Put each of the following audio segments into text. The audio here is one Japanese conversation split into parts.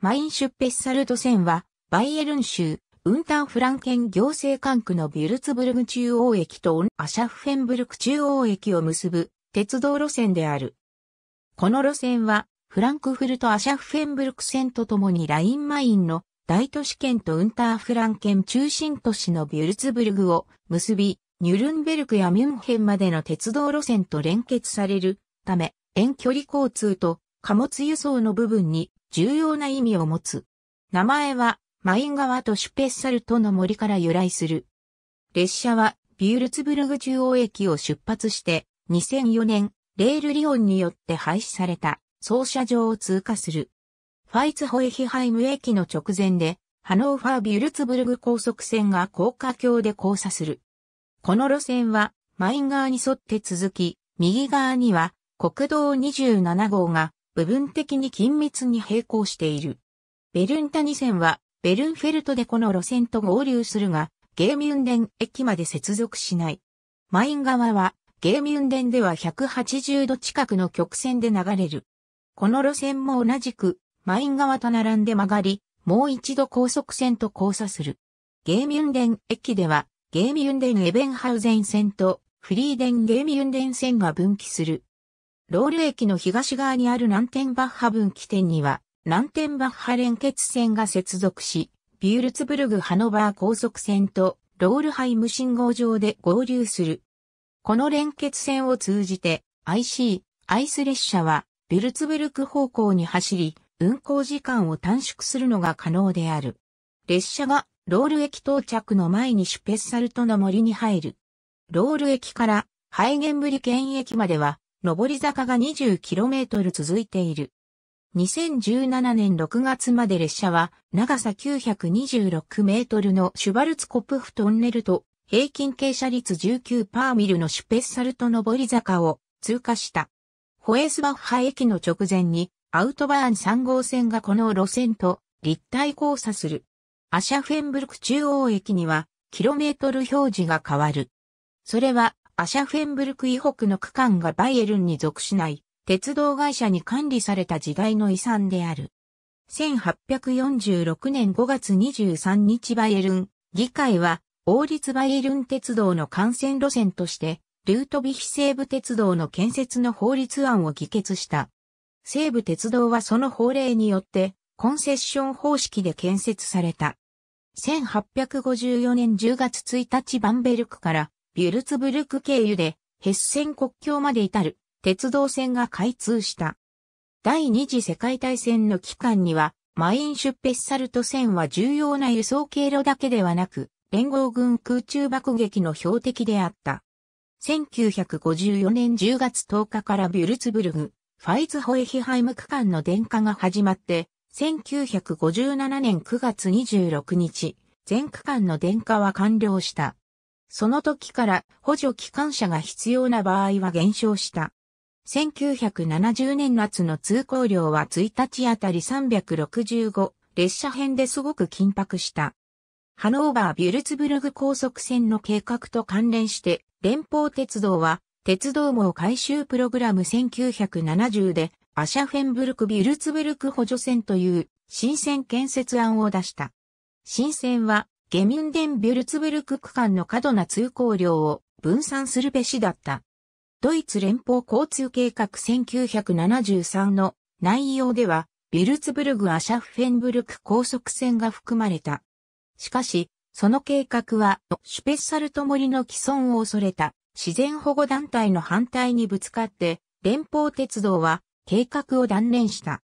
マインシュッペッサルト線は、バイエルン州、ウンターフランケン行政管区のビュルツブルグ中央駅とアシャフフェンブルク中央駅を結ぶ鉄道路線である。この路線は、フランクフルト・アシャフフェンブルク線とともにラインマインの大都市圏とウンターフランケン中心都市のビュルツブルグを結び、ニュルンベルクやミュンヘンまでの鉄道路線と連結されるため、遠距離交通と貨物輸送の部分に重要な意味を持つ。名前は、マイン川とシュペッサルトの森から由来する。列車は、ビュールツブルグ中央駅を出発して、2004年、レールリオンによって廃止された、操車場を通過する。ファイツホエヒハイム駅の直前で、ハノーファー・ビュルツブルグ高速線が高架橋で交差する。この路線は、マイン川に沿って続き、右側には、国道27号が部分的に緊密に並行している。ベルンタニ線は、ベルンフェルトでこの路線と合流するが、ゲーミュンデン駅まで接続しない。マイン側は、ゲーミュンデンでは180度近くの曲線で流れる。この路線も同じく、マイン側と並んで曲がり、もう一度高速線と交差する。ゲーミュンデン駅では、ゲーミュンデンエベンハウゼン線と、フリーデンゲーミュンデン線が分岐する。ロール駅の東側にある南天バッハ分岐点には、南天バッハ連結線が接続し、ビュールツブルグ・ハノバー高速線とロールハイム信号場で合流する。この連結線を通じて IC、アイス列車はビュルツブルク方向に走り、運行時間を短縮するのが可能である。列車がロール駅到着の前にシュペッサルトの森に入る。ロール駅からハイゲンブリ県駅までは上り坂が 20km 続いている。2017年6月まで列車は長さ926メートルのシュバルツコプフトンネルと平均傾斜率19パーミルのシュペッサルト上り坂を通過した。ホエスバッハ駅の直前にアウトバーン3号線がこの路線と立体交差する。アシャフェンブルク中央駅にはキロメートル表示が変わる。それはアシャフェンブルク以北の区間がバイエルンに属しない鉄道会社に管理された時代の遺産である。1846年5月23日バイエルン、議会は王立バイエルン鉄道の幹線路線として、ルートビヒ西部鉄道の建設の法律案を議決した。西部鉄道はその法令によって、コンセッション方式で建設された。1854年10月1日バンベルクからビュルツブルク経由でヘッセン国境まで至る鉄道線が開通した。第二次世界大戦の期間には、マインシュッペッサルト線は重要な輸送経路だけではなく、連合軍空中爆撃の標的であった。1954年10月10日からビュルツブルグ、ファイズホエヒハイム区間の電化が始まって、1957年9月26日、全区間の電化は完了した。その時から補助機関車が必要な場合は減少した。1970年夏の通行量は1日あたり365列車編ですごく緊迫した。ハノーバー・ビュルツブルグ高速線の計画と関連して連邦鉄道は鉄道網改修プログラム1970でアシャフェンブルク・ビュルツブルク補助線という新線建設案を出した。新線はゲミンデンビュルツブルク区間の過度な通行量を分散するべしだった。ドイツ連邦交通計画1973の内容では、ビュルツブルグ・アシャフフェンブルク高速線が含まれた。しかし、その計画は、シュペッサルト森の既存を恐れた自然保護団体の反対にぶつかって、連邦鉄道は計画を断念した。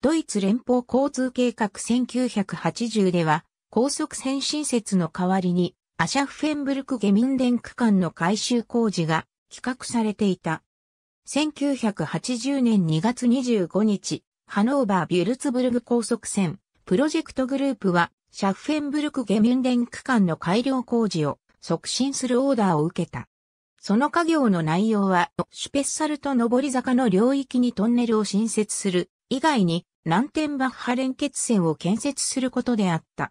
ドイツ連邦交通計画1980では、高速線新設の代わりに、アシャフェンブルクゲミンデン区間の改修工事が企画されていた。1980年2月25日、ハノーバー・ビュルツブルグ高速線、プロジェクトグループは、シャッフェンブルク・ゲミュンデン区間の改良工事を促進するオーダーを受けた。その家業の内容は、シュペッサルと上り坂の領域にトンネルを新設する、以外に、南天バッハ連結線を建設することであった。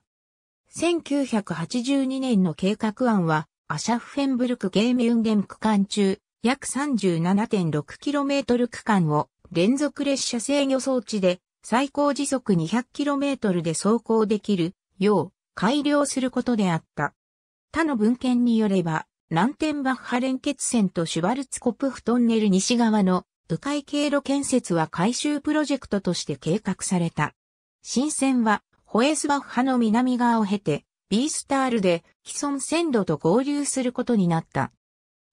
1982年の計画案は、アシャフフェンブルクゲーム運ン区間中、約 37.6km 区間を連続列車制御装置で最高時速 200km で走行できるよう改良することであった。他の文献によれば、南天バッハ連結線とシュバルツコプフトンネル西側の迂回経路建設は改修プロジェクトとして計画された。新線はホエスバッハの南側を経て、ビースタールで既存線路と合流することになった。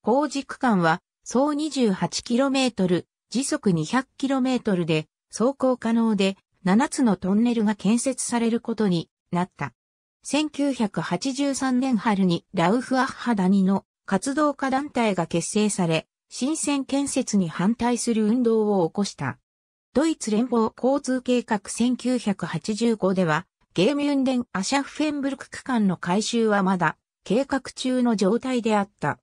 工事区間は、総 28km、時速 200km で、走行可能で、7つのトンネルが建設されることになった。1983年春にラウフ・アッハ・ダニの活動家団体が結成され、新鮮建設に反対する運動を起こした。ドイツ連邦交通計画1985では、ゲーム運ンデン・アシャフフェンブルク区間の改修はまだ計画中の状態であった。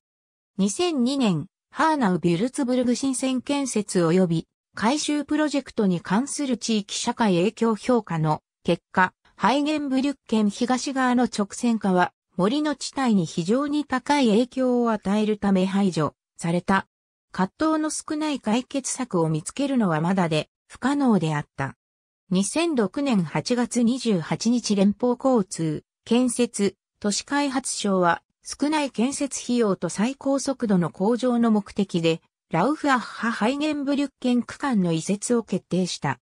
2002年、ハーナウ・ビュルツブルグ新線建設及び改修プロジェクトに関する地域社会影響評価の結果、ハイゲンブリュッケン東側の直線化は森の地帯に非常に高い影響を与えるため排除された。葛藤の少ない解決策を見つけるのはまだで、不可能であった。2006年8月28日連邦交通、建設、都市開発省は少ない建設費用と最高速度の向上の目的で、ラウフアッハハイゲンブリュッケン区間の移設を決定した。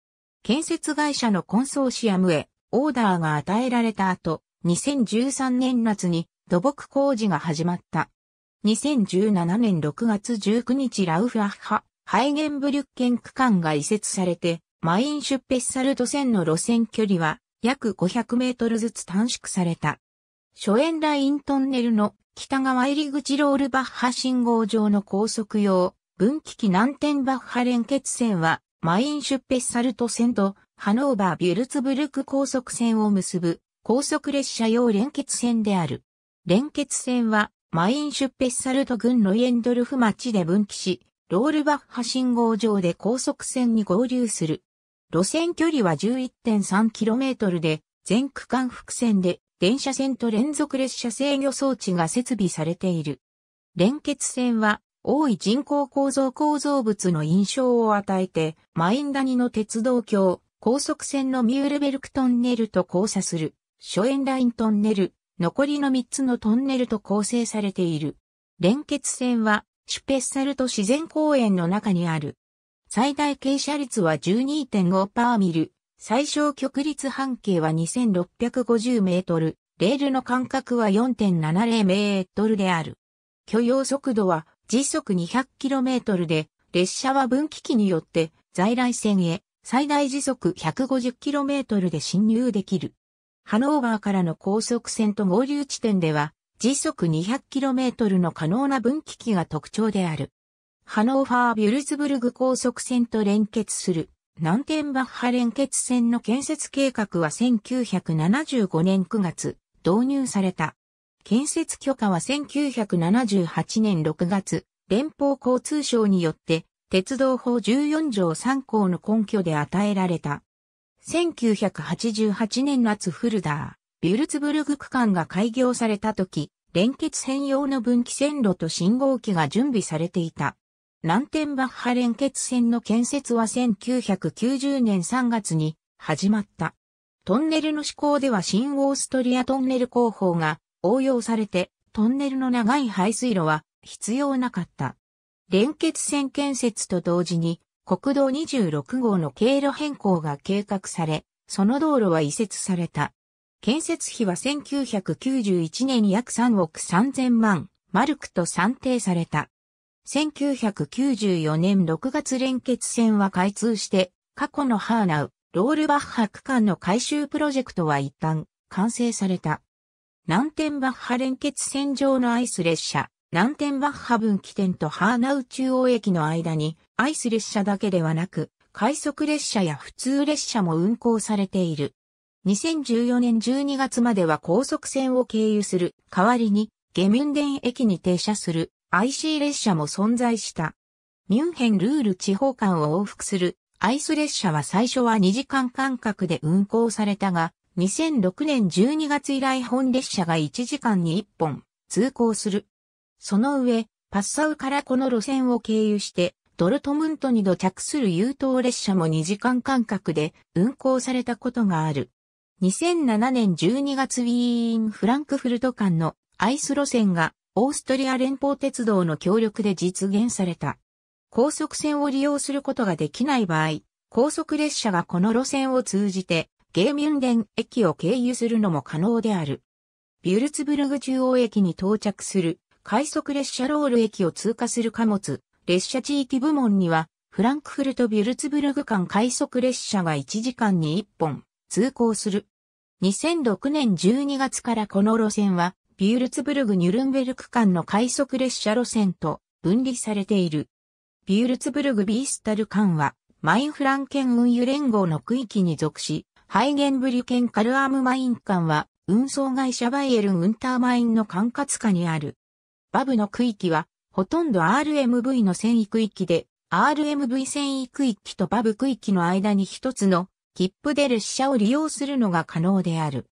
建設会社のコンソーシアムへオーダーが与えられた後、2013年夏に土木工事が始まった。2017年6月19日ラウフアッハハイゲンブリュッケン区間が移設されて、マインシュッペッサルト線の路線距離は約500メートルずつ短縮された。初演ライントンネルの北側入り口ロールバッハ信号上の高速用分岐器南天バッハ連結線はマインシュッペッサルト線とハノーバービュルツブルク高速線を結ぶ高速列車用連結線である。連結線はマインシュッペッサルト郡のイエンドルフ町で分岐し、ロールバッハ信号場で高速線に合流する。路線距離は 11.3km で、全区間複線で電車線と連続列車制御装置が設備されている。連結線は多い人工構造構造物の印象を与えて、マインダニの鉄道橋、高速線のミュールベルクトンネルと交差する、初円ライントンネル、残りの3つのトンネルと構成されている。連結線はシュペッサルト自然公園の中にある。最大傾斜率は12.5パーミル、最小曲率半径は2650メートル、レールの間隔は4.70メートルである。許容速度は時速2 0 0トルで、列車は分岐器によって在来線へ最大時速1 5 0トルで進入できる。ハノーバーからの高速線と合流地点では時速 200km の可能な分岐器が特徴である。ハノーファー・ビュルツブルグ高速線と連結する南天バッハ連結線の建設計画は1975年9月導入された。建設許可は1978年6月、連邦交通省によって鉄道法14条3項の根拠で与えられた。1988年夏フルダー。ビュルツブルグ区間が開業された時、連結専用の分岐線路と信号機が準備されていた。南天バッハ連結線の建設は1990年3月に始まった。トンネルの施行では新オーストリアトンネル工法が応用されて、トンネルの長い排水路は必要なかった。連結線建設と同時に国道26号の経路変更が計画され、その道路は移設された。建設費は1991年約3億3000万マルクと算定された。1994年6月連結線は開通して、過去のハーナウ、ロールバッハ区間の改修プロジェクトは一旦完成された。南天バッハ連結線上のアイス列車、南天バッハ分岐点とハーナウ中央駅の間に、アイス列車だけではなく、快速列車や普通列車も運行されている。2014年12月までは高速線を経由する代わりに、ゲミュンデン駅に停車する IC 列車も存在した。ミュンヘンルール地方間を往復するアイス列車は最初は2時間間隔で運行されたが、2006年12月以来本列車が1時間に1本通行する。その上、パッサウからこの路線を経由して、ドルトムントに土着する優等列車も2時間間隔で運行されたことがある。2007年12月ウィーン・フランクフルト間のアイス路線がオーストリア連邦鉄道の協力で実現された。高速線を利用することができない場合、高速列車がこの路線を通じてゲーミュンデン駅を経由するのも可能である。ビュルツブルグ中央駅に到着する快速列車ロール駅を通過する貨物、列車地域部門にはフランクフルト・ビュルツブルグ間快速列車が1時間に1本、通行する。2006年12月からこの路線は、ビュールツブルグ・ニュルンベルク間の快速列車路線と分離されている。ビュールツブルグ・ビースタル間は、マインフランケン運輸連合の区域に属し、ハイゲンブリュケン・カルアーム・マイン間は、運送会社バイエルン・ウンターマインの管轄下にある。バブの区域は、ほとんど RMV の繊維区域で、RMV 繊維区域とバブ区域の間に一つの切符で列車を利用するのが可能である。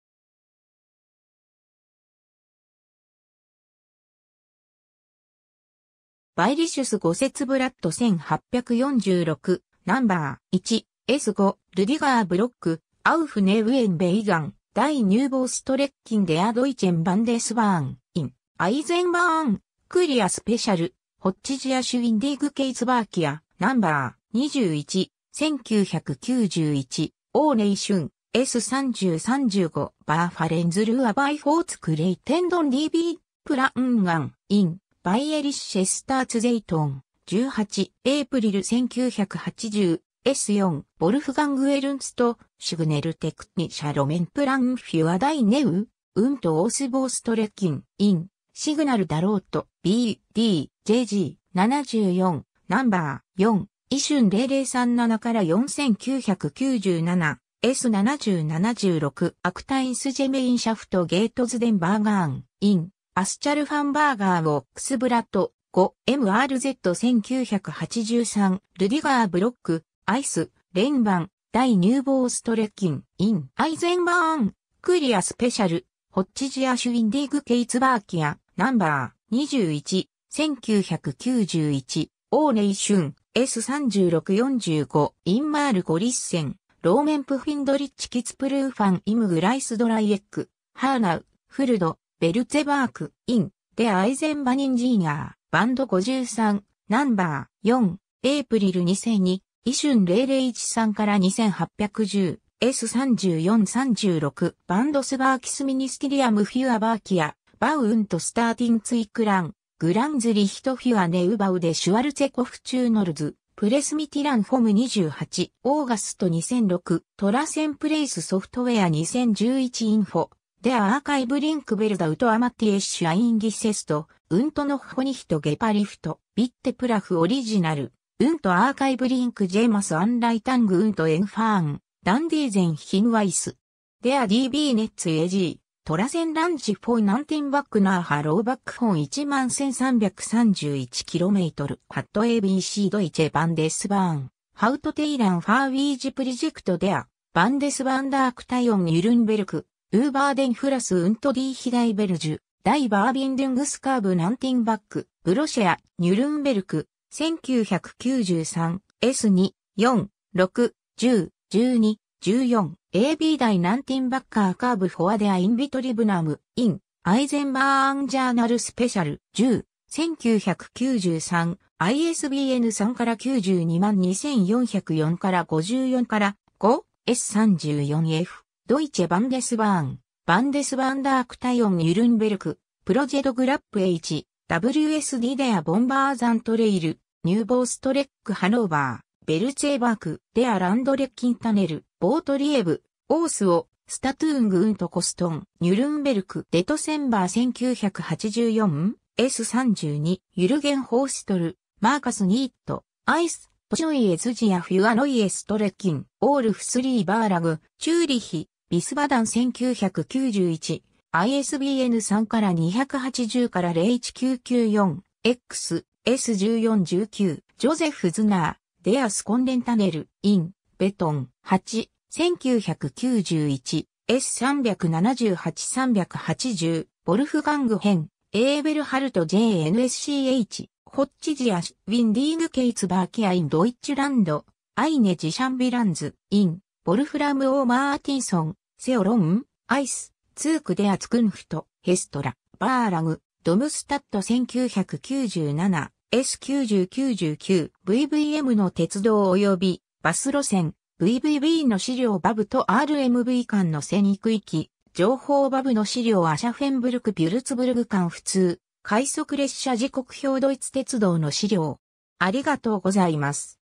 バイリシュス五節ブラッド1846ナンバー 1S5 ルディガーブロックアウフネウエンベイガン大乳房ストレッキンデアドイチェンバンデスバーンインアイゼンバーンクリアスペシャルホッチジアシュインディグケイズバーキアナンバー1991、オーネイシュン、S3035、バーファレンズルアバイフォーツクレイテンドン DB、プランガン、イン、バイエリッシェスターツゼイトン、18、エイプリル1980、S4、ボルフガングエルンスト、シグネルテクニシャロメンプランフィアダイネウ、ウントオースボーストレッキン、イン、シグナルダロート、B、D、JG、74、ナンバー、4、イシュン0037から4997、S7076、アクタインスジェメインシャフトゲートズデンバーガーン、イン、アスチャルファンバーガーをクスブラット、5、MRZ1983、ルディガーブロック、アイス、レンバン大乳房ストレッキン、イン、アイゼンバーン、クリアスペシャル、ホッチジアシュインディグケイツバーキア、ナンバー、21、1991、オーネイシュン、S3645 インマール・ゴリッセン、ローメンプ・フィンドリッチ・キツプルーファン・イム・グライス・ドライエック、ハーナウ、フルド、ベルツェバーク、イン、デ・アイゼンバニンジーナー、バンド53、ナンバー4、エイプリル2002、イシュン0013から2810、S3436、バンドスバーキスミニスティリアム・フュアバーキア、バウンとスターティンツイクラン、グランズリヒトフィアネウバウデシュワルツェコフチューノルズ、プレスミティランフォム28、オーガスト2006、トラセンプレイスソフトウェア2011インフォ、でアーカイブリンクベルダウトアマティエッシュアインギセスト、ウントノホニヒトゲパリフト、ビッテプラフオリジナル、ウントアーカイブリンクジェマスアンライタングウントエンファーン、ダンディーゼンヒンワイス、デア DB ネッツエジー、トラセンランチフォイナンティンバックナーハローバックホン 11331km ハット ABC ドイチェバンデスバーン、ハウトテイランファーウィージプリジェクトデア、バンデスバンダークタイオンユルンベルク、ウーバーデンフラスウントディヒダイベルジュ、ダイバービンデングスカーブナンティンバック、ブロシェア、ニュルンベルク、1993、S2、4、6、10、12、14、AB 大ナンティンバッカーカーブフォアデアインビトリブナム、イン、アイゼンバーンジャーナルスペシャル、10、1993、ISBN 3から92万2404から54から5、S34F、ドイチェ・バンデスバーン、バンデスバンダークタイオン・ユルンベルク、プロジェドグラップ H、WSD デア・ボンバーザントレイル、ニューボーストレック・ハノーバー、ベルツェーバーク、デア・ランドレッキンタネル、ボートリエブ、オースを、スタトゥーングーンとコストン、ニュルンベルク、デトセンバー 1984? S32、ユルゲン・ホーストル、マーカス・ニート、アイス、ポジョイエズジア・フュア・ノイエストレッキン、オールフスリー・バーラグ、チューリヒ、ビスバダン1991、ISBN3 から280から01994、X、S1419、ジョゼフ・ズナー、デアス・コンデンタネル、イン、ベトン、8、1991、S378-380、ボルフガング編、エーベルハルト JNSCH、ホッチジアシ、ウィンディーグ・ケイツバーキア・イン・ドイッチランド、アイネ・ジシャンビランズ、イン、ボルフラム・オー・マーティンソン、セオロン、アイス、ツーク・デアツ・クンフト、ヘストラ、バーラグ、ドムスタット1997、S9099、VVM の鉄道及びバス路線、VVB の資料バブと RMV 間の線域域、情報バブの資料アシャフェンブルク・ビュルツブルグ間普通、快速列車時刻表ドイツ鉄道の資料。ありがとうございます。